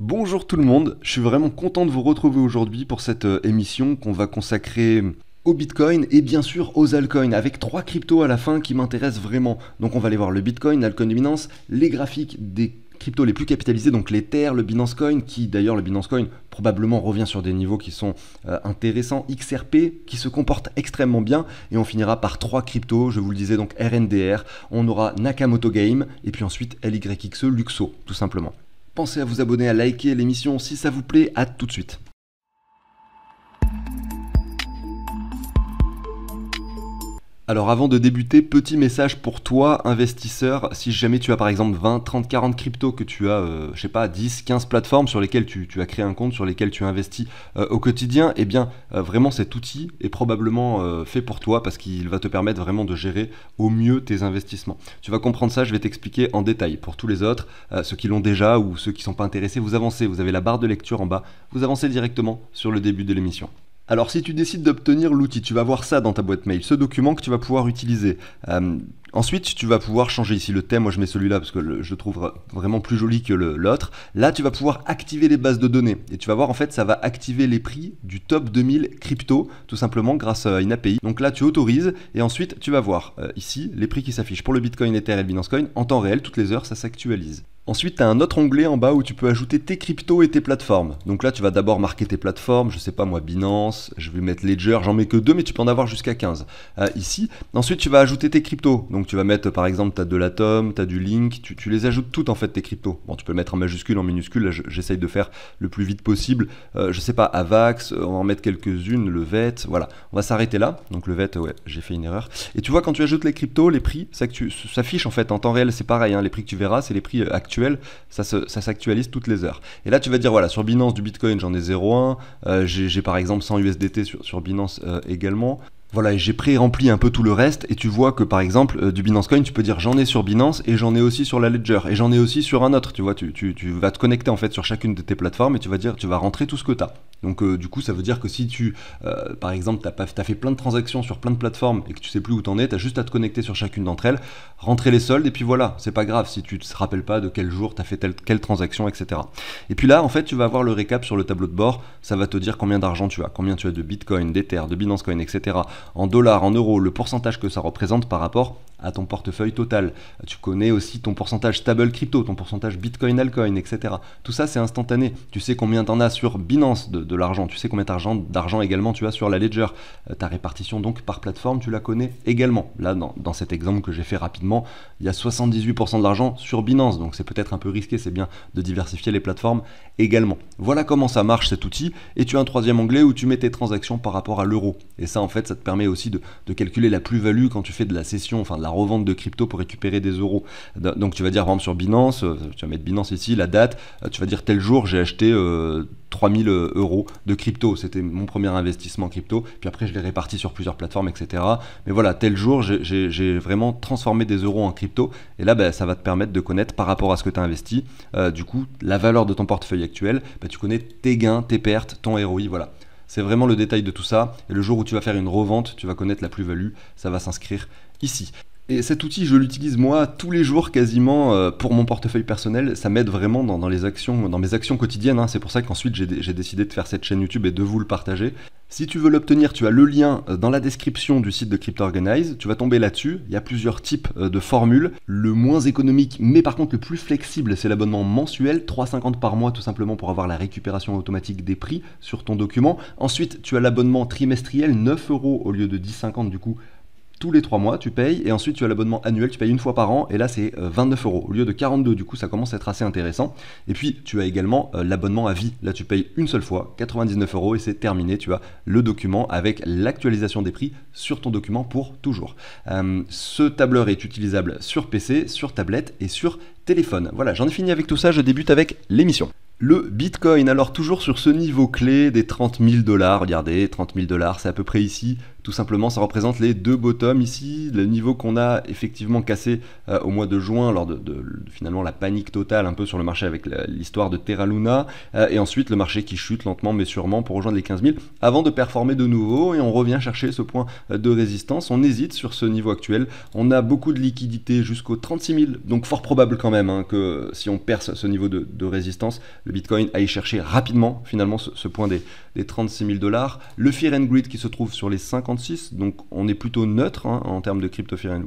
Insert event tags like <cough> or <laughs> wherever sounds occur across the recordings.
Bonjour tout le monde, je suis vraiment content de vous retrouver aujourd'hui pour cette euh, émission qu'on va consacrer au Bitcoin et bien sûr aux altcoins avec trois cryptos à la fin qui m'intéressent vraiment. Donc on va aller voir le Bitcoin, l'alcoin dominance, les graphiques des cryptos les plus capitalisés, donc l'Ether, le Binance Coin, qui d'ailleurs le Binance Coin probablement revient sur des niveaux qui sont euh, intéressants, XRP qui se comporte extrêmement bien, et on finira par trois cryptos, je vous le disais donc RNDR, on aura Nakamoto Game, et puis ensuite LYXE Luxo tout simplement. Pensez à vous abonner, à liker l'émission si ça vous plaît. À tout de suite. Alors avant de débuter, petit message pour toi, investisseur, si jamais tu as par exemple 20, 30, 40 cryptos que tu as, euh, je sais pas, 10, 15 plateformes sur lesquelles tu, as créé un compte, sur lesquelles tu investis euh, au quotidien, eh bien euh, vraiment cet outil est probablement fait pour toi parce qu'il va te permettre vraiment de gérer au mieux tes investissements. Tu vas comprendre ça, je vais t'expliquer en détail. Pour tous les autres, ceux qui l'ont déjà ou ceux qui ne sont pas intéressés, vous avancez, vous avez la barre de lecture en bas, vous avancez directement sur le début de l'émission. Alors si tu décides d'obtenir l'outil, tu vas voir ça dans ta boîte mail, ce document que tu vas pouvoir utiliser. Euh, Ensuite, tu vas pouvoir changer ici le thème. Moi, je mets celui-là parce que je le trouve vraiment plus joli que l'autre. Là, tu vas pouvoir activer les bases de données. Et tu vas voir, en fait, ça va activer les prix du top 2000 crypto, tout simplement grâce à une API. Donc là, tu autorises et ensuite, tu vas voir euh, ici les prix qui s'affichent pour le Bitcoin, Ether et le Binance Coin en temps réel, toutes les heures, ça s'actualise. Ensuite, tu as un autre onglet en bas où tu peux ajouter tes cryptos et tes plateformes. Donc là, tu vas d'abord marquer tes plateformes, je sais pas moi, Binance, je vais mettre Ledger, j'en mets que deux, mais tu peux en avoir jusqu'à 15 euh, ici. Ensuite, tu vas ajouter tes cryptos. Donc tu vas mettre par exemple, tu as de l'atome, tu as du link, tu, les ajoutes toutes en fait tes cryptos. Bon, tu peux le mettre en majuscule, en minuscule, j'essaye de faire le plus vite possible. Euh, je sais pas, Avax, euh, on va en mettre quelques-unes, le VET, voilà. On va s'arrêter là. Donc le VET, ouais, j'ai fait une erreur. Et tu vois, quand tu ajoutes les cryptos, les prix, ça s'affiche en fait en temps réel, c'est pareil, hein. les prix que tu verras, c'est les prix euh, actuels, ça s'actualise toutes les heures. Et là, tu vas dire, voilà, sur Binance du Bitcoin, j'en ai 0,1, j'ai par exemple 100 USDT sur, Binance également. Voilà, et j'ai pré-rempli un peu tout le reste, et tu vois que par exemple, euh, du Binance Coin, tu peux dire j'en ai sur Binance, et j'en ai aussi sur la Ledger, et j'en ai aussi sur un autre, tu vois, tu, tu, vas te connecter en fait sur chacune de tes plateformes, et tu vas dire, tu vas rentrer tout ce que tu as. Donc euh, du coup, ça veut dire que si tu, euh, par exemple, t'as, as fait plein de transactions sur plein de plateformes et que tu sais plus où t'en es, as juste à te connecter sur chacune d'entre elles, rentrer les soldes et puis voilà, c'est pas grave si tu te rappelles pas de quel jour t'as fait telle, quelle transaction, etc. Et puis là, en fait, tu vas avoir le récap sur le tableau de bord, ça va te dire combien d'argent tu as, combien tu as de Bitcoin, d'Ether, de Binance Coin, etc. En dollars, en euros, le pourcentage que ça représente par rapport à ton portefeuille total. Tu connais aussi ton pourcentage stable crypto, ton pourcentage Bitcoin, altcoin, etc. Tout ça, c'est instantané. Tu sais combien t'en as sur Binance de, de l'argent. Tu sais combien d'argent également tu as sur la Ledger. Euh, ta répartition donc par plateforme, tu la connais également. Là, dans, cet exemple que j'ai fait rapidement, il y a 78% de l'argent sur Binance, donc c'est peut-être un peu risqué, c'est bien de diversifier les plateformes également. Voilà comment ça marche cet outil. Et tu as un troisième onglet où tu mets tes transactions par rapport à l'euro. Et ça, en fait, ça te permet aussi de, calculer la plus-value quand tu fais de la cession, enfin de la revente de crypto pour récupérer des euros. Euh, donc tu vas dire, par exemple, sur Binance, euh, tu vas mettre Binance ici, la date, tu vas dire tel jour j'ai acheté 3000 euh, euros de crypto. C'était mon premier investissement crypto. Puis après, je l'ai réparti sur plusieurs plateformes, etc. Mais voilà, tel jour, j'ai vraiment transformé des euros en crypto. Et là, bah, ça va te permettre de connaître par rapport à ce que tu as investi, euh, du coup, la valeur de ton portefeuille actuel. Bah, tu connais tes gains, tes pertes, ton ROI. Voilà. C'est vraiment le détail de tout ça. Et le jour où tu vas faire une revente, tu vas connaître la plus-value. Ça va s'inscrire ici. Et cet outil, je l'utilise moi tous les jours quasiment euh, pour mon portefeuille personnel. Ça m'aide vraiment dans, les actions, dans mes actions quotidiennes. Hein. C'est pour ça qu'ensuite j'ai décidé de faire cette chaîne YouTube et de vous le partager. Si tu veux l'obtenir, tu as le lien euh, dans la description du site de Crypto Organize. Tu vas tomber là-dessus. Il y a plusieurs types euh, de formules. Le moins économique, mais par contre le plus flexible, c'est l'abonnement mensuel, 3,50 par mois tout simplement pour avoir la récupération automatique des prix sur ton document. Ensuite, tu as l'abonnement trimestriel, 9 euros au lieu de 10,50 du coup tous les trois mois, tu payes, et ensuite tu as l'abonnement annuel, tu payes une fois par an, et là c'est 29 euh, euros au lieu de 42, du coup ça commence à être assez intéressant. Et puis tu as également euh, l'abonnement à vie, là tu payes une seule fois, 99 euros, et c'est terminé, tu as le document avec l'actualisation des prix sur ton document pour toujours. Euh, ce tableur est utilisable sur PC, sur tablette et sur téléphone. Voilà, j'en ai fini avec tout ça, je débute avec l'émission. Le Bitcoin, alors toujours sur ce niveau clé des 30 000 dollars, regardez, 30 000 dollars, c'est à peu près ici tout simplement, ça représente les deux bottoms ici, le niveau qu'on a effectivement cassé euh, au mois de juin lors de, finalement la panique totale un peu sur le marché avec l'histoire de Terra Luna, euh, et ensuite le marché qui chute lentement mais sûrement pour rejoindre les 15 000 avant de performer de nouveau et on revient chercher ce point euh, de résistance. On hésite sur ce niveau actuel, on a beaucoup de liquidités jusqu'aux 36 000, donc fort probable quand même hein, que si on perce ce niveau de, résistance, le Bitcoin aille chercher rapidement finalement ce, point des, des 36 000 dollars. Le Fear and Greed qui se trouve sur les 50 donc on est plutôt neutre hein, en termes de crypto fear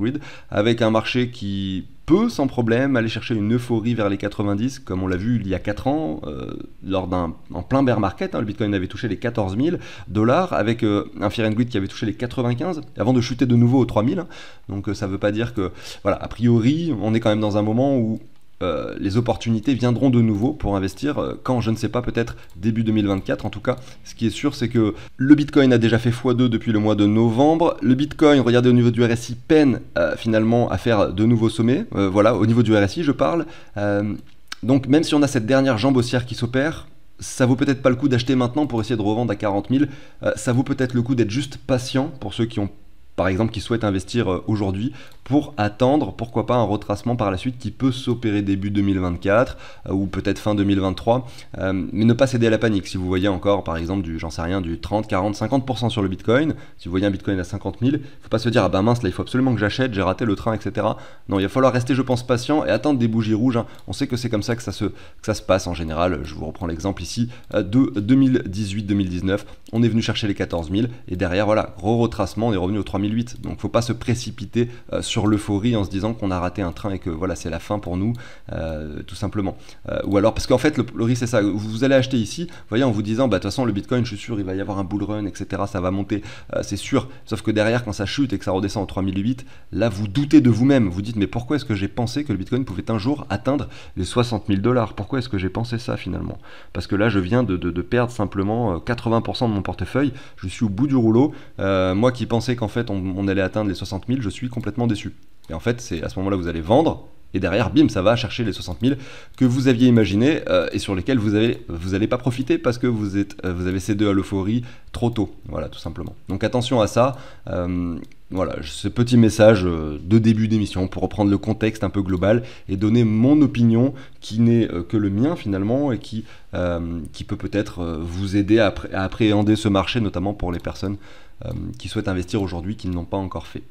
avec un marché qui peut sans problème aller chercher une euphorie vers les 90, comme on l'a vu il y a 4 ans, euh, lors d'un en plein bear market, hein, le Bitcoin avait touché les 14 000 dollars, avec euh, un fear and qui avait touché les 95, avant de chuter de nouveau aux 3 000. Hein. donc euh, ça ne veut pas dire que, voilà, a priori, on est quand même dans un moment où euh, les opportunités viendront de nouveau pour investir euh, quand, je ne sais pas, peut-être début 2024. En tout cas, ce qui est sûr, c'est que le Bitcoin a déjà fait x2 depuis le mois de novembre. Le Bitcoin, regardez au niveau du RSI, peine euh, finalement à faire de nouveaux sommets. voilà, au niveau du RSI, je parle. donc même si on a cette dernière jambe haussière qui s'opère, ça vaut peut-être pas le coup d'acheter maintenant pour essayer de revendre à 40 000. ça vaut peut-être le coup d'être juste patient pour ceux qui ont par exemple, qui souhaite investir euh, aujourd'hui pour attendre, pourquoi pas, un retracement par la suite qui peut s'opérer début 2024 euh, ou peut-être fin 2023, euh, mais ne pas céder à la panique. Si vous voyez encore, par exemple, du, j'en sais rien, du 30, 40, 50% sur le Bitcoin, si vous voyez un Bitcoin à 50 000, il ne faut pas se dire, ah ben mince, là, il faut absolument que j'achète, j'ai raté le train, etc. Non, il va falloir rester, je pense, patient et attendre des bougies rouges. Hein. On sait que c'est comme ça que ça, se, que ça se passe en général. Je vous reprends l'exemple ici de 2018-2019. On est venu chercher les 14 000 et derrière, voilà, gros retracement, on est revenu aux 3 donc faut pas se précipiter euh, sur l'euphorie en se disant qu'on a raté un train et que voilà c'est la fin pour nous, euh, tout simplement. Euh, ou alors parce qu'en fait le, risque c'est ça, vous allez acheter ici, voyez en vous disant bah de toute façon le Bitcoin je suis sûr il va y avoir un bull run etc ça va monter, c'est sûr. Sauf que derrière quand ça chute et que ça redescend en 3008, là vous doutez de vous-même, vous dites mais pourquoi est-ce que j'ai pensé que le Bitcoin pouvait un jour atteindre les 60 000 dollars Pourquoi est-ce que j'ai pensé ça finalement Parce que là je viens de, de perdre simplement 80% de mon portefeuille, je suis au bout du rouleau. moi qui pensais qu'en fait on allait atteindre les 60 000, je suis complètement déçu. Et en fait, c'est à ce moment-là vous allez vendre, et derrière, bim, ça va chercher les 60 000 que vous aviez imaginé euh, et sur lesquels vous n'allez pas profiter parce que vous, êtes, euh, vous avez cédé à l'euphorie trop tôt. Voilà, tout simplement. Donc attention à ça. Euh, voilà, ce petit message de début d'émission pour reprendre le contexte un peu global et donner mon opinion qui n'est que le mien finalement et qui, qui peut peut-être vous aider à appréhender ce marché, notamment pour les personnes euh, qui souhaitent investir aujourd'hui, qui ne l'ont pas encore fait.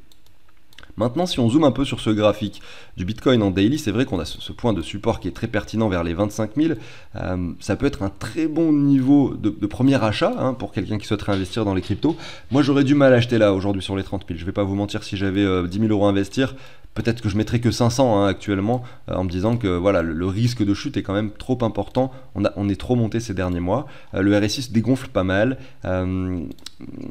Maintenant, si on zoome un peu sur ce graphique du Bitcoin en daily, c'est vrai qu'on a ce, point de support qui est très pertinent vers les 25 000. Euh, ça peut être un très bon niveau de, premier achat hein, pour quelqu'un qui souhaiterait investir dans les cryptos. Moi, j'aurais du mal à acheter là aujourd'hui sur les 30 000. Je ne vais pas vous mentir, si j'avais 10 euh, 000 euros à investir, peut-être que je mettrais que 500 hein, actuellement en me disant que voilà le, risque de chute est quand même trop important. On, on est trop monté ces derniers mois. le RSI se dégonfle pas mal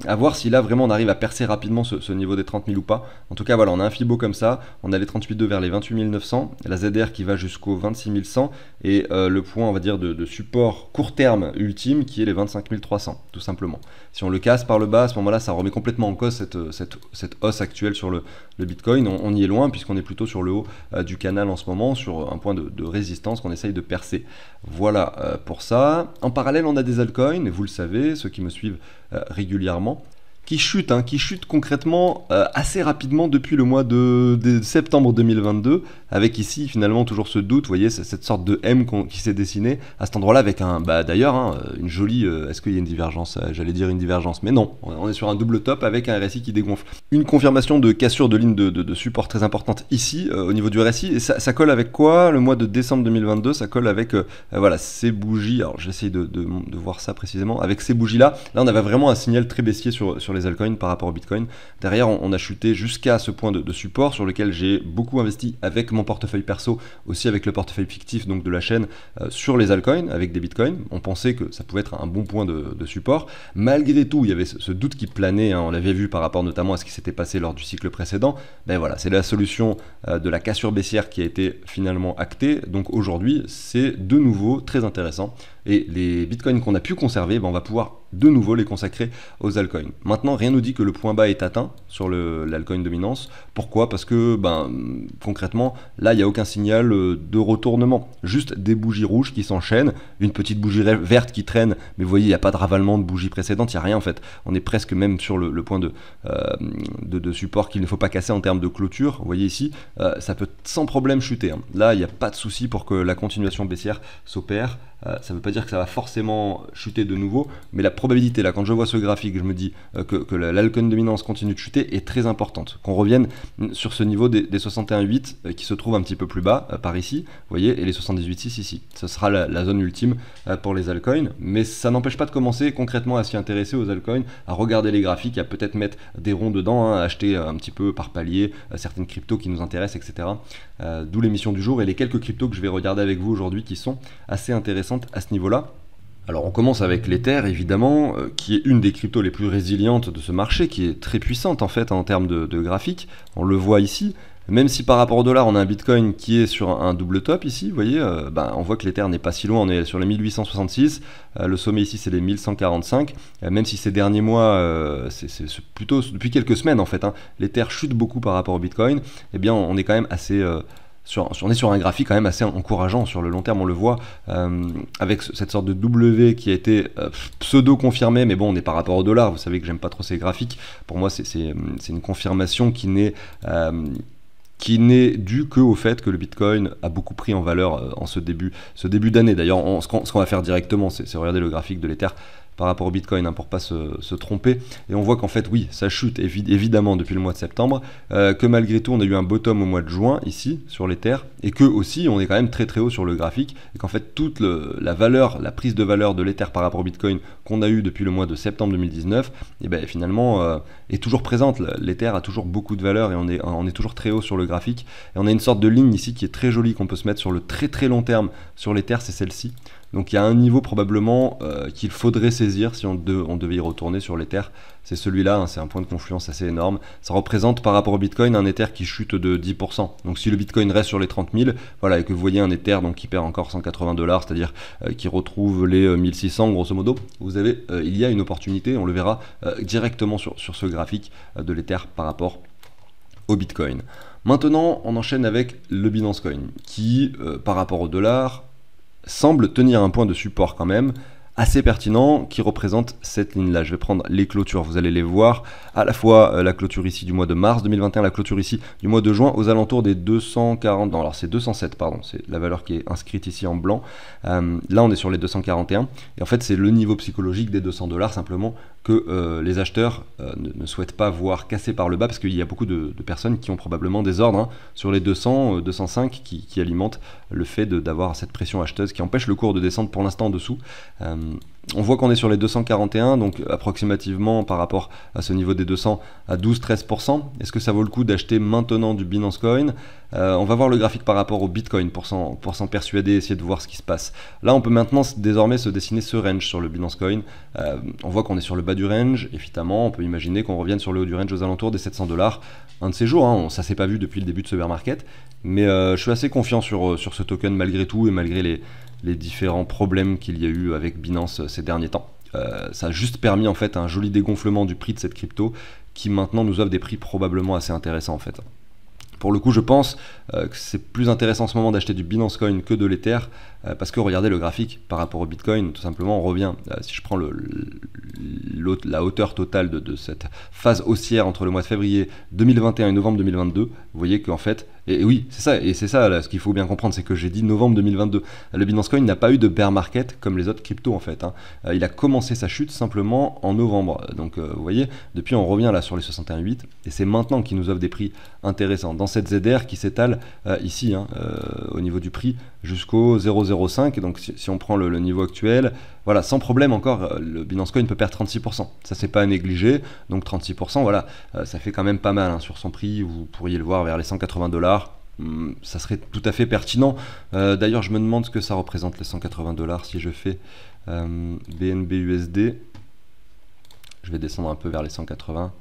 à voir si là vraiment on arrive à percer rapidement ce, niveau des 30 000 ou pas. En tout cas, voilà, on a un Fibo comme ça, on a les 38,2 vers les 28 900, la ZR qui va jusqu'au 26 100 et euh, le point, on va dire, de, support court terme ultime qui est les 25 300, tout simplement. Si on le casse par le bas, à ce moment-là, ça remet complètement en cause cette, euh, cette, hausse actuelle sur le, le Bitcoin. On, y est loin puisqu'on est plutôt sur le haut euh, du canal en ce moment, sur un point de, résistance qu'on essaye de percer. Voilà pour ça. En parallèle, on a des altcoins, vous le savez, ceux qui me suivent euh, régulièrement qui chute, hein, qui chute concrètement euh, assez rapidement depuis le mois de, septembre 2022, avec ici finalement toujours ce doute, vous voyez, cette sorte de M qui s'est dessiné à cet endroit-là, avec un, bah, d'ailleurs, hein, une jolie, euh, est-ce qu'il y a une divergence euh, J'allais dire une divergence, mais non, on est sur un double top avec un RSI qui dégonfle. Une confirmation de cassure de ligne de, support très importante ici, au niveau du RSI, et ça, colle avec quoi Le mois de décembre 2022, ça colle avec, voilà, ces bougies, alors j'essaye de, voir ça précisément, avec ces bougies-là, là on avait vraiment un signal très baissier sur les altcoins par rapport au Bitcoin. Derrière, on, a chuté jusqu'à ce point de, support sur lequel j'ai beaucoup investi avec mon portefeuille perso, aussi avec le portefeuille fictif donc de la chaîne euh, sur les altcoins avec des Bitcoins. On pensait que ça pouvait être un bon point de, support. Malgré tout, il y avait ce, doute qui planait, hein, on l'avait vu par rapport notamment à ce qui s'était passé lors du cycle précédent. Ben voilà, c'est la solution euh, de la cassure baissière qui a été finalement actée. Donc aujourd'hui, c'est de nouveau très intéressant. Et les bitcoins qu'on a pu conserver, ben on va pouvoir de nouveau les consacrer aux altcoins. Maintenant, rien ne dit que le point bas est atteint sur l'alcoin dominance. Pourquoi Parce que ben, concrètement, là, il n'y a aucun signal euh, de retournement. Juste des bougies rouges qui s'enchaînent, une petite bougie verte qui traîne, mais vous voyez, il n'y a pas de ravalement de bougie précédente, il n'y a rien en fait. On est presque même sur le, point euh, de, support qu'il ne faut pas casser en termes de clôture. Vous voyez ici, euh, ça peut sans problème chuter. Hein. Là, il n'y a pas de souci pour que la continuation baissière s'opère euh, ça ne veut pas dire que ça va forcément chuter de nouveau, mais la probabilité, là, quand je vois ce graphique, je me dis euh, que, l'Alcoin dominance continue de chuter, est très importante. Qu'on revienne sur ce niveau des, 61,8 euh, qui se trouve un petit peu plus bas, par ici, vous voyez, et les 78,6 ici. Ce sera la, zone ultime pour les altcoins, mais ça n'empêche pas de commencer concrètement à s'y intéresser aux altcoins, à regarder les graphiques, à peut-être mettre des ronds dedans, hein, acheter un petit peu par palier certaines cryptos qui nous intéressent, etc. D'où l'émission du jour et les quelques cryptos que je vais regarder avec vous aujourd'hui qui sont assez intéressantes à ce niveau-là. Alors on commence avec l'Ether évidemment, euh, qui est une des cryptos les plus résilientes de ce marché, qui est très puissante en fait en termes de, graphique. On le voit ici, même si par rapport au dollar, on a un Bitcoin qui est sur un double top ici, vous voyez, euh, ben, on voit que l'Ether n'est pas si loin, on est sur les 1866, euh, le sommet ici c'est les 1145, même si ces derniers mois, c'est plutôt depuis quelques semaines en fait, hein, l'Ether chute beaucoup par rapport au Bitcoin, eh bien on est quand même assez on est sur un graphique quand même assez encourageant sur le long terme, on le voit, euh, avec cette sorte de W qui a été euh, pseudo confirmé mais bon, on est par rapport au dollar, vous savez que j'aime pas trop ces graphiques, pour moi c'est une confirmation qui n'est... due euh, qui n'est dû qu'au fait que le Bitcoin a beaucoup pris en valeur en ce début, ce début d'année. D'ailleurs, ce qu'on va faire directement, c'est regarder le graphique de l'Ether par rapport au Bitcoin, hein, pour pas se, tromper. Et on voit qu'en fait, oui, ça chute évidemment depuis le mois de septembre, euh, que malgré tout, on a eu un bottom au mois de juin ici sur les terres, et que aussi, on est quand même très très haut sur le graphique, et qu'en fait, toute la valeur, la prise de valeur de l'Ether par rapport au Bitcoin qu'on a eu depuis le mois de septembre 2019, et eh ben finalement euh, est toujours présente. L'Ether a toujours beaucoup de valeur et on est, on est toujours très haut sur le graphique. Et on a une sorte de ligne ici qui est très jolie qu'on peut se mettre sur le très très long terme sur l'Ether, c'est celle-ci. Donc il y a un niveau probablement euh, qu'il faudrait saisir si on, devait y retourner sur l'Ether. C'est celui-là, hein, c'est un point de confluence assez énorme. Ça représente par rapport au Bitcoin un Ether qui chute de 10%. Donc si le Bitcoin reste sur les 30 000, voilà, et que vous voyez un Ether donc, qui perd encore 180 dollars, c'est-à-dire euh, qui retrouve les 1600 euh, grosso modo, vous avez, il y a une opportunité, on le verra directement sur, sur, ce graphique de l'Ether par rapport au Bitcoin. Maintenant, on enchaîne avec le Binance Coin, qui, par rapport au dollar, semble tenir un point de support quand même assez pertinent qui représente cette ligne-là. Je vais prendre les clôtures, vous allez les voir, à la fois euh, la clôture ici du mois de mars 2021, la clôture ici du mois de juin, aux alentours des 240, non alors c'est 207 pardon, c'est la valeur qui est inscrite ici en blanc, euh, là on est sur les 241, et en fait c'est le niveau psychologique des 200 dollars simplement que euh, les acheteurs euh, ne, souhaitent pas voir cassé par le bas, parce qu'il y a beaucoup de, personnes qui ont probablement des ordres hein, sur les 200, 205 euh, qui, qui, alimentent le fait d'avoir cette pression acheteuse qui empêche le cours de descendre pour l'instant en dessous on voit qu'on est sur les 241, donc approximativement par rapport à ce niveau des 200 à 12-13%. Est-ce que ça vaut le coup d'acheter maintenant du Binance Coin euh, On va voir le graphique par rapport au Bitcoin pour s'en, pour persuader, essayer de voir ce qui se passe. Là, on peut maintenant désormais se dessiner ce range sur le Binance Coin. Euh, on voit qu'on est sur le bas du range, évidemment, on peut imaginer qu'on revienne sur le haut du range aux alentours des 700 dollars. Un de ces jours, hein, On ça s'est pas vu depuis le début de ce bear market, mais euh, je suis assez confiant sur, sur ce token malgré tout et malgré les, les différents problèmes qu'il y a eu avec Binance euh, ces derniers temps. Euh, ça a juste permis en fait un joli dégonflement du prix de cette crypto qui maintenant nous offre des prix probablement assez intéressants en fait. Pour le coup, je pense euh, que c'est plus intéressant en ce moment d'acheter du Binance Coin que de l'Ether parce que regardez le graphique par rapport au Bitcoin, tout simplement on revient. si je prends le, la hauteur totale de, cette phase haussière entre le mois de février 2021 et novembre 2022, vous voyez qu'en fait et, oui, c'est ça, et c'est ça, ce qu'il faut bien comprendre, c'est que j'ai dit novembre 2022. Le Binance Coin n'a pas eu de bear market comme les autres cryptos en fait. Hein. Euh, il a commencé sa chute simplement en novembre. Donc euh, vous voyez, depuis on revient là sur les 61,8 et c'est maintenant qu'il nous offre des prix intéressants. Dans cette ZR qui s'étale euh, ici hein, au niveau du prix jusqu'au 0,05. Donc si, on prend le, niveau actuel, voilà, sans problème encore, le Binance Coin peut perdre 36%. Ça c'est pas à négliger. Donc 36%, voilà, ça fait quand même pas mal hein, sur son prix. Vous pourriez le voir vers les 180 dollars Mm, ça serait tout à fait pertinent. Euh, d'ailleurs, je me demande ce que ça représente les 180 dollars si je fais euh, BNB USD. Je vais descendre un peu vers les 180.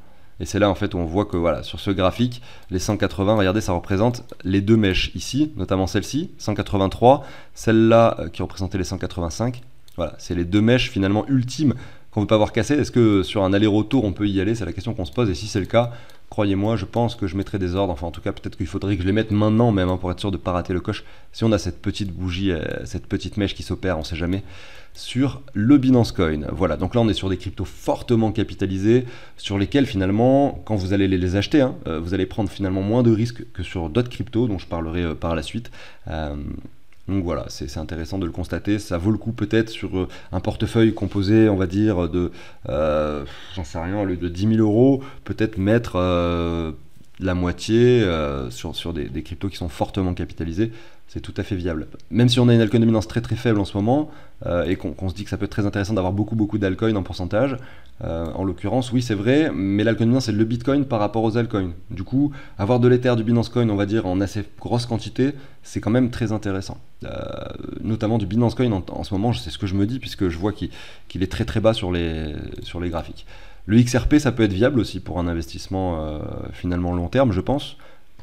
Et c'est là en fait on voit que voilà, sur ce graphique, les 180, regardez, ça représente les deux mèches ici, notamment celle-ci, 183, celle-là euh, qui représentait les 185. Voilà, c'est les deux mèches finalement ultimes qu'on ne veut pas avoir cassées. Est-ce que sur un aller-retour, on peut y aller C'est la question qu'on se pose. Et si c'est le cas, croyez-moi, je pense que je mettrai des ordres. Enfin, en tout cas, peut-être qu'il faudrait que je les mette maintenant même hein, pour être sûr de ne pas rater le coche. Si on a cette petite bougie, euh, cette petite mèche qui s'opère, on ne sait jamais, sur le Binance Coin. Voilà, donc là, on est sur des cryptos fortement capitalisés, sur lesquels finalement, quand vous allez les acheter, hein, euh, vous allez prendre finalement moins de risques que sur d'autres cryptos dont je parlerai euh, par la suite. Donc voilà, c'est intéressant de le constater. Ça vaut le coup peut-être sur euh, un portefeuille composé, on va dire, de, euh, j'en sais rien, au de 10 000 euros, peut-être mettre euh, la moitié euh, sur, des, cryptos qui sont fortement capitalisés, c'est tout à fait viable. Même si on a une alcool dominance très très faible en ce moment euh, et qu'on se dit que ça peut être très intéressant d'avoir beaucoup beaucoup d'alcool en pourcentage, euh, en l'occurrence, oui, c'est vrai, mais l'alcool dominance c'est le bitcoin par rapport aux altcoins. Du coup, avoir de l'Ether, du Binance Coin, on va dire en assez grosse quantité, c'est quand même très intéressant. notamment du Binance Coin en, ce moment, c'est ce que je me dis puisque je vois qu'il est très très bas sur les, sur les graphiques. Le XRP, ça peut être viable aussi pour un investissement euh, finalement long terme, je pense,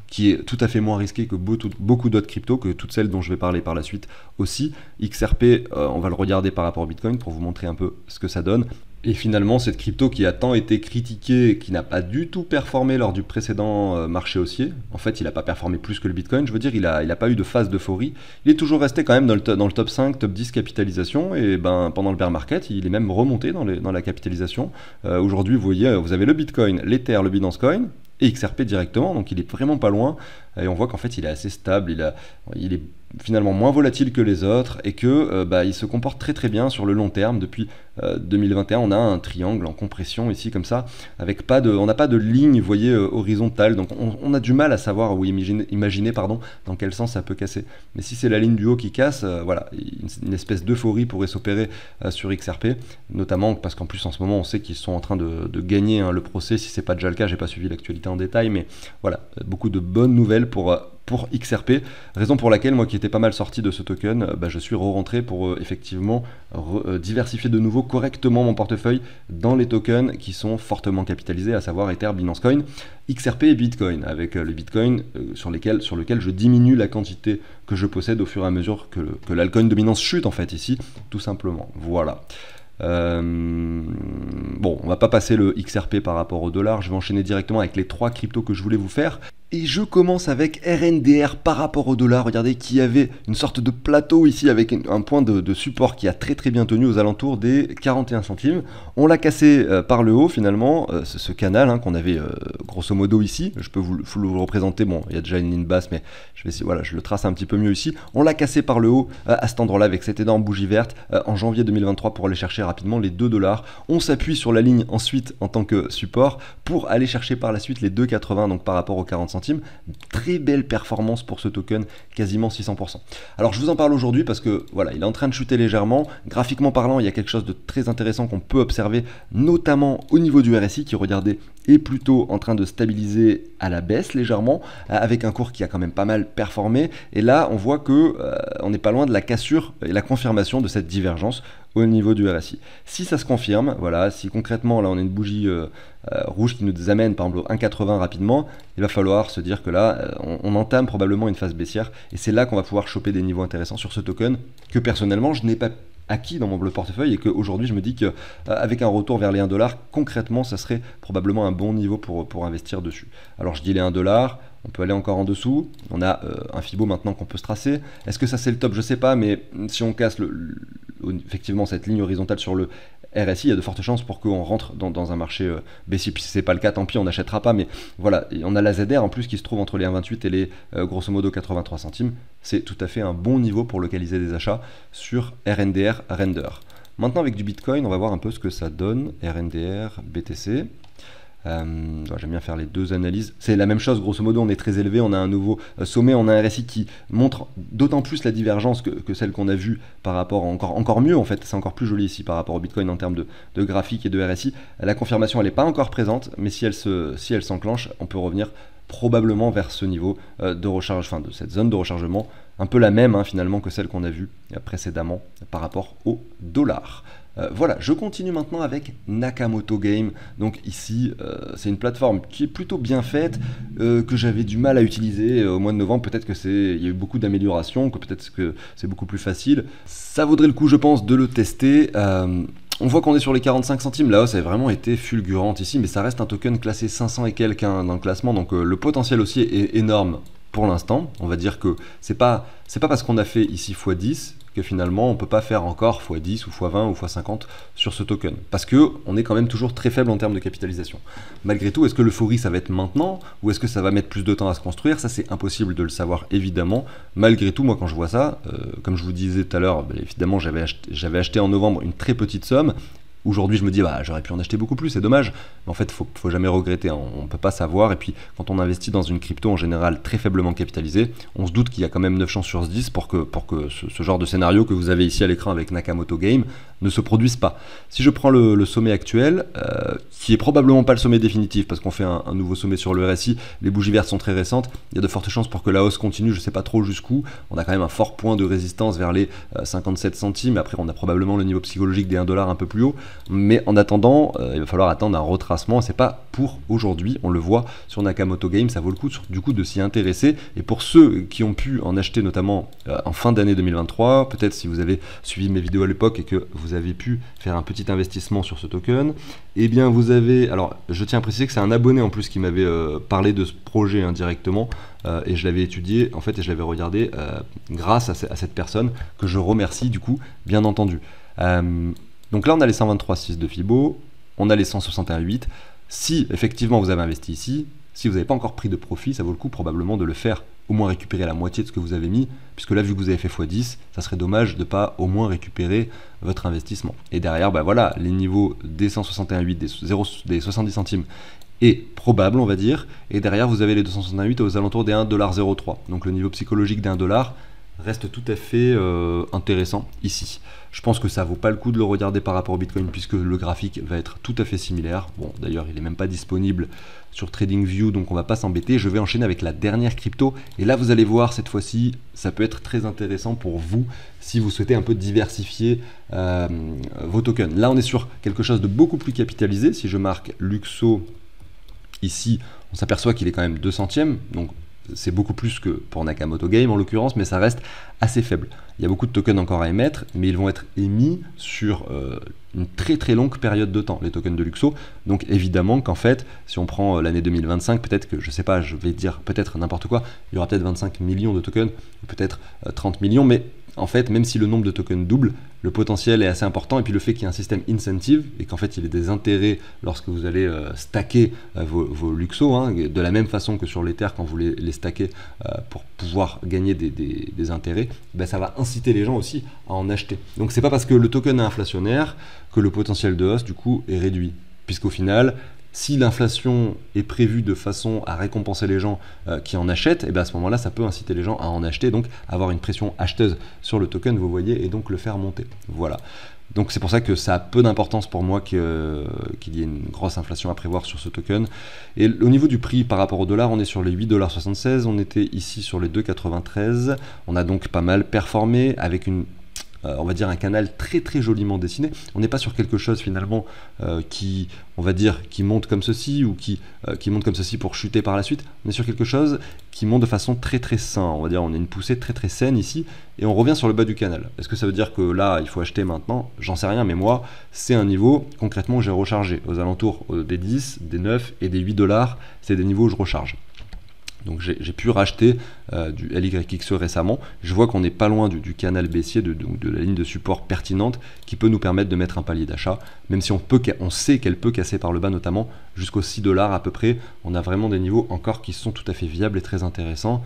qui est tout à fait moins risqué que beaucoup d'autres cryptos, que toutes celles dont je vais parler par la suite aussi. XRP, euh, on va le regarder par rapport au Bitcoin pour vous montrer un peu ce que ça donne. Et finalement, cette crypto qui a tant été critiquée qui n'a pas du tout performé lors du précédent euh, marché haussier, en fait, il n'a pas performé plus que le Bitcoin, je veux dire, il n'a pas eu de phase d'euphorie. Il est toujours resté quand même dans le, top 5, top 10 capitalisation, et ben, pendant le bear market, il est même remonté dans, la capitalisation. Euh, aujourd'hui, vous voyez, euh, vous avez le Bitcoin, l'Ether, le Binance Coin, et XRP directement, donc il est vraiment pas loin, et on voit qu'en fait, il est assez stable, il, il est finalement moins volatile que les autres et que euh, bah, il se comporte très très bien sur le long terme. Depuis 2021, euh, on a un triangle en compression ici comme ça, avec pas de, on n'a pas de ligne, vous voyez, euh, horizontale. Donc on, a du mal à savoir ou imaginer, pardon, dans quel sens ça peut casser. Mais si c'est la ligne du haut qui casse, voilà, une, espèce d'euphorie pourrait s'opérer sur XRP, notamment parce qu'en plus en ce moment, on sait qu'ils sont en train de, de gagner hein, le procès. Si c'est pas déjà le cas, j'ai pas suivi l'actualité en détail, mais voilà, beaucoup de bonnes nouvelles pour pour XRP, raison pour laquelle moi qui étais pas mal sorti de ce token, euh, bah, je suis re-rentré pour euh, effectivement euh, diversifier de nouveau correctement mon portefeuille dans les tokens qui sont fortement capitalisés, à savoir Ether, Binance Coin, XRP et Bitcoin, avec le Bitcoin sur, lesquels, lequel je diminue la quantité que je possède au fur et à mesure que, que l'alcoin dominance chute en fait ici, tout simplement. Voilà. bon, on va pas passer le XRP par rapport au dollar, je vais enchaîner directement avec les trois cryptos que je voulais vous faire. Et je commence avec RNDR par rapport au dollar. Regardez qu'il y avait une sorte de plateau ici avec un point de, support qui a très très bien tenu aux alentours des 41 centimes. On l'a cassé euh, par le haut finalement, euh, ce, canal hein, qu'on avait euh, grosso modo ici. Je peux vous, le représenter. Bon, il y a déjà une ligne basse, mais je vais voilà, je le trace un petit peu mieux ici. On l'a cassé par le haut à cet endroit-là avec cette énorme bougie verte en janvier 2023 pour aller chercher rapidement les 2 dollars. On s'appuie sur la ligne ensuite en tant que support pour aller chercher par la suite les 2,80 donc par rapport aux 45 Très belle performance pour ce token, quasiment 600%. Alors je vous en parle aujourd'hui parce que voilà, il est en train de chuter légèrement. Graphiquement parlant, il y a quelque chose de très intéressant qu'on peut observer, notamment au niveau du RSI qui, regardez, est plutôt en train de stabiliser à la baisse légèrement, euh, avec un cours qui a quand même pas mal performé. Et là, on voit que euh, on n'est pas loin de la cassure et la confirmation de cette divergence au niveau du RSI. Si ça se confirme, voilà, si concrètement là on a une bougie euh, euh, rouge qui nous amène par exemple au 1,80 rapidement, il va falloir se dire que là, euh, on, entame probablement une phase baissière, et c'est là qu'on va pouvoir choper des niveaux intéressants sur ce token que personnellement je n'ai pas acquis dans mon bleu portefeuille et qu'aujourd'hui je me dis qu'avec euh, avec un retour vers les 1$, concrètement ça serait probablement un bon niveau pour, pour investir dessus. Alors je dis les 1$, on peut aller encore en dessous, on a un Fibo maintenant qu'on peut se tracer. Est-ce que ça c'est le top Je sais pas, mais si on casse effectivement cette ligne horizontale sur le RSI, il y a de fortes chances pour qu'on rentre dans, un marché euh, baissier. Si c'est pas le cas, tant pis, on n'achètera pas. Mais voilà, on a la ZR en plus qui se trouve entre les 1,28 et les euh, grosso modo 83 centimes. C'est tout à fait un bon niveau pour localiser des achats sur RNDR Render. Maintenant, avec du Bitcoin, on va voir un peu ce que ça donne. RNDR BTC. Euh, j'aime bien faire les deux analyses. C'est la même chose, grosso modo, on est très élevé, on a un nouveau euh, sommet, on a un RSI qui montre d'autant plus la divergence que, celle qu'on a vue par rapport, encore, mieux en fait, c'est encore plus joli ici par rapport au Bitcoin en termes de, graphique et de RSI. La confirmation, elle n'est pas encore présente, mais si elle s'enclenche, se, si on peut revenir probablement vers ce niveau euh, de recharge, enfin de cette zone de rechargement, un peu la même hein, finalement que celle qu'on a vue précédemment par rapport au dollar. Euh, voilà, je continue maintenant avec Nakamoto Game. Donc ici, euh, c'est une plateforme qui est plutôt bien faite, euh, que j'avais du mal à utiliser au mois de novembre. Peut-être que c'est, y a eu beaucoup d'améliorations, que peut-être que c'est beaucoup plus facile. Ça vaudrait le coup, je pense, de le tester. On voit qu'on est sur les 45 centimes, la hausse a vraiment été fulgurante ici, mais ça reste un token classé 500 et quelques hein, dans le classement, donc le potentiel aussi est énorme pour l'instant. On va dire que c'est pas c'est pas parce qu'on a fait ici x10 que finalement on peut pas faire encore x10 ou x20 ou x50 sur ce token parce que on est quand même toujours très faible en termes de capitalisation. Malgré tout, est-ce que l'euphorie ça va être maintenant ou est-ce que ça va mettre plus de temps à se construire Ça c'est impossible de le savoir évidemment. Malgré tout, moi quand je vois ça, euh, comme je vous disais tout à l'heure, ben, évidemment j'avais acheté, acheté en novembre une très petite somme Aujourd'hui, je me dis, bah, j'aurais pu en acheter beaucoup plus, c'est dommage. Mais en fait, faut, faut jamais regretter, hein. on ne peut pas savoir. Et puis, quand on investit dans une crypto en général très faiblement capitalisée, on se doute qu'il y a quand même 9 chances sur 10 pour que, pour que ce, genre de scénario que vous avez ici à l'écran avec Nakamoto Game ne se produise pas. Si je prends le, sommet actuel, euh, qui est probablement pas le sommet définitif, parce qu'on fait un, nouveau sommet sur le RSI, les bougies vertes sont très récentes, il y a de fortes chances pour que la hausse continue, je sais pas trop jusqu'où. On a quand même un fort point de résistance vers les 57 euh, centimes, après on a probablement le niveau psychologique des 1$ un peu plus haut. Mais en attendant, euh, il va falloir attendre un retracement. C'est pas pour aujourd'hui. On le voit sur Nakamoto game ça vaut le coup du coup de s'y intéresser. Et pour ceux qui ont pu en acheter notamment euh, en fin d'année 2023, peut-être si vous avez suivi mes vidéos à l'époque et que vous avez pu faire un petit investissement sur ce token, eh bien vous avez. Alors je tiens à préciser que c'est un abonné en plus qui m'avait euh, parlé de ce projet indirectement. Hein, et je l'avais étudié en fait et je l'avais regardé grâce à, cette personne que je remercie du coup bien entendu. Donc là, on a les 123,6 de FIBO, on a les 161,8. Si effectivement vous avez investi ici, si vous n'avez pas encore pris de profit, ça vaut le coup probablement de le faire, au moins récupérer la moitié de ce que vous avez mis, puisque là, vu que vous avez fait x10, ça serait dommage de ne pas au moins récupérer votre investissement. Et derrière, ben voilà, les niveaux des 161,8, des, 0, des 70 centimes est probable, on va dire. Et derrière, vous avez les 268 aux alentours des 1,03$. Donc le niveau psychologique des 1$, reste tout à fait euh, intéressant ici. Je pense que ça vaut pas le coup de le regarder par rapport au Bitcoin puisque le graphique va être tout à fait similaire. Bon, d'ailleurs, il n'est même pas disponible sur TradingView, donc on va pas s'embêter. Je vais enchaîner avec la dernière crypto. Et là, vous allez voir, cette fois-ci, ça peut être très intéressant pour vous si vous souhaitez un peu diversifier euh, vos tokens. Là, on est sur quelque chose de beaucoup plus capitalisé. Si je marque Luxo ici, on s'aperçoit qu'il est quand même 2 centièmes, donc c'est beaucoup plus que pour Nakamoto Game en l'occurrence, mais ça reste assez faible. Il y a beaucoup de tokens encore à émettre, mais ils vont être émis sur euh, une très très longue période de temps, les tokens de Luxo. Donc évidemment qu'en fait, si on prend euh, l'année 2025, peut-être que, je sais pas, je vais dire peut-être n'importe quoi, il y aura peut-être 25 millions de tokens, peut-être 30 euh, millions, mais en fait, même si le nombre de tokens double, le potentiel est assez important. Et puis le fait qu'il y ait un système incentive et qu'en fait il y ait des intérêts lorsque vous allez euh, stacker euh, vos, luxos, hein, de la même façon que sur terres quand vous les, les stackez euh, pour pouvoir gagner des, intérêts, ben, ça va inciter les gens aussi à en acheter. Donc c'est pas parce que le token est inflationnaire que le potentiel de hausse du coup est réduit. Puisqu'au final, si l'inflation est prévue de façon à récompenser les gens euh, qui en achètent, et eh bien à ce moment-là, ça peut inciter les gens à en acheter, donc avoir une pression acheteuse sur le token, vous voyez, et donc le faire monter. Voilà. Donc c'est pour ça que ça a peu d'importance pour moi euh, qu'il y ait une grosse inflation à prévoir sur ce token. Et au niveau du prix par rapport au dollar, on est sur les 8,76$, on était ici sur les 2,93$, on a donc pas mal performé avec une euh, on va dire un canal très très joliment dessiné. On n'est pas sur quelque chose finalement euh, qui, on va dire, qui monte comme ceci ou qui, euh, qui monte comme ceci pour chuter par la suite. On est sur quelque chose qui monte de façon très très sain. On va dire, on a une poussée très très saine ici et on revient sur le bas du canal. Est-ce que ça veut dire que là, il faut acheter maintenant J'en sais rien, mais moi, c'est un niveau concrètement où j'ai rechargé aux alentours des 10, des 9 et des 8 dollars. C'est des niveaux où je recharge. Donc j'ai pu racheter euh, du LYXE récemment. Je vois qu'on n'est pas loin du, canal baissier, de, la ligne de support pertinente qui peut nous permettre de mettre un palier d'achat, même si on, sait qu'elle peut casser par le bas, notamment jusqu'aux 6 dollars à peu près. On a vraiment des niveaux encore qui sont tout à fait viables et très intéressants.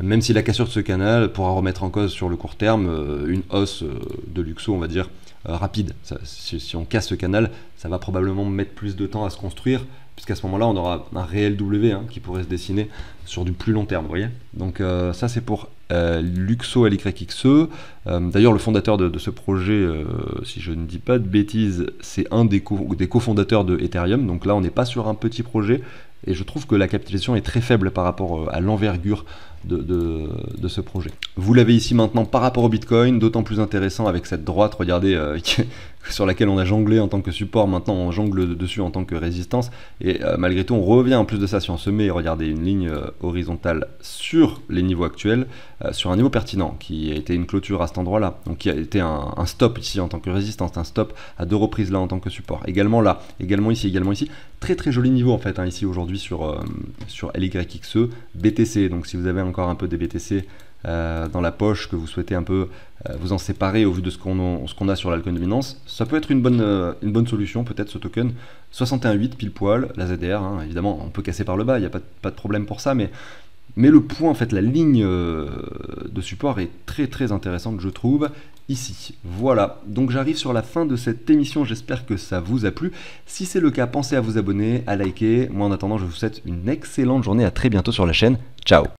Même si la cassure de ce canal pourra remettre en cause sur le court terme euh, une hausse euh, de Luxo, on va dire, rapide. si on casse ce canal, ça va probablement mettre plus de temps à se construire puisqu'à ce moment-là, on aura un réel W hein, qui pourrait se dessiner sur du plus long terme, vous voyez Donc euh, ça, c'est pour euh, Luxo LYXE. XE. Euh, d'ailleurs, le fondateur de, ce projet, si je ne dis pas de bêtises, c'est un des, cofondateurs de Ethereum. Donc là, on n'est pas sur un petit projet, et je trouve que la capitalisation est très faible par rapport à l'envergure de, de, ce projet. Vous l'avez ici maintenant par rapport au Bitcoin, d'autant plus intéressant avec cette droite, regardez, euh, <laughs> sur laquelle on a jonglé en tant que support, maintenant on jongle dessus en tant que résistance, et euh, malgré tout on revient en plus de ça, si on se met, regardez, une ligne euh, horizontale sur les niveaux actuels, sur un niveau pertinent, qui a été une clôture à cet endroit-là, donc qui a été un, stop ici en tant que résistance, un stop à deux reprises là en tant que support, également là, également ici, également ici, très très joli niveau en fait, hein, ici aujourd'hui sur, sur LYXE, BTC, donc si vous avez un encore un peu des BTC euh, dans la poche, que vous souhaitez un peu euh, vous en séparer au vu de ce qu'on ce qu'on a sur l'alcool dominance, ça peut être une bonne, euh, une bonne solution peut-être ce token. 61,8 pile poil, la ZDR, hein. évidemment on peut casser par le bas, il n'y a pas de, problème pour ça, mais, mais le point, en fait la ligne de support est très très intéressante je trouve, ici. Voilà, donc j'arrive sur la fin de cette émission, j'espère que ça vous a plu. Si c'est le cas, pensez à vous abonner, à liker. Moi en attendant, je vous souhaite une excellente journée, à très bientôt sur la chaîne. Ciao